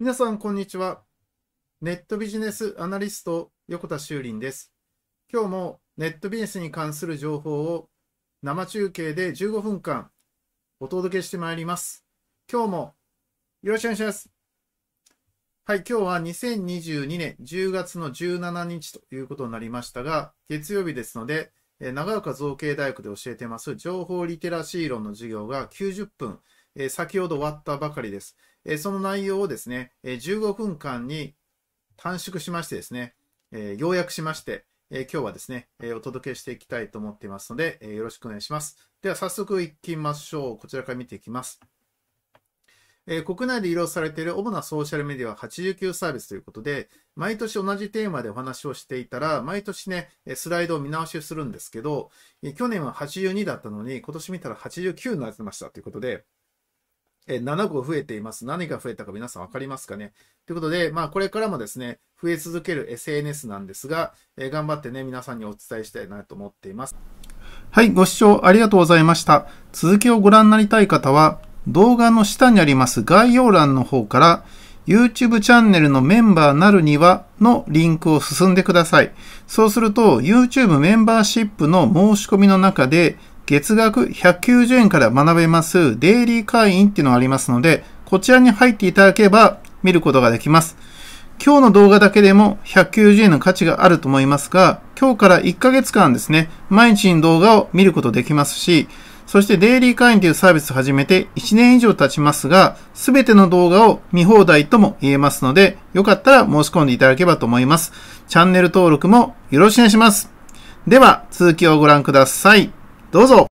皆さん、こんにちは。ネットビジネスアナリスト、横田修林です。今日もネットビジネスに関する情報を生中継で15分間お届けしてまいります。今日もよろしくお願いします。はい、今日は2022年10月の17日ということになりましたが、月曜日ですので、長岡造形大学で教えてます情報リテラシー論の授業が90分え先ほど終わったばかりです。えその内容をですね、え15分間に短縮しましてですね、え要約しまして、え今日はですね、えお届けしていきたいと思っていますので、えよろしくお願いします。では早速いきましょう。こちらから見ていきます。え国内で利用されている主なソーシャルメディアは89サービスということで、毎年同じテーマでお話をしていたら、毎年ね、スライドを見直しするんですけど、去年は82だったのに、今年見たら89になってましたということで、7個増えています。何が増えたか皆さん分かりますかねということで、まあ、これからもですね、増え続ける SNS なんですが、えー、頑張ってね、皆さんにお伝えしたいなと思っています。はい、ご視聴ありがとうございました。続きをご覧になりたい方は、動画の下にあります概要欄の方から、YouTube チャンネルのメンバーなるにはのリンクを進んでください。そうすると、YouTube メンバーシップの申し込みの中で、月額190円から学べますデイリー会員っていうのがありますので、こちらに入っていただければ見ることができます。今日の動画だけでも190円の価値があると思いますが、今日から1ヶ月間ですね、毎日に動画を見ることできますし、そしてデイリー会員というサービスを始めて1年以上経ちますが、すべての動画を見放題とも言えますので、よかったら申し込んでいただければと思います。チャンネル登録もよろしくお願いします。では、続きをご覧ください。どうぞ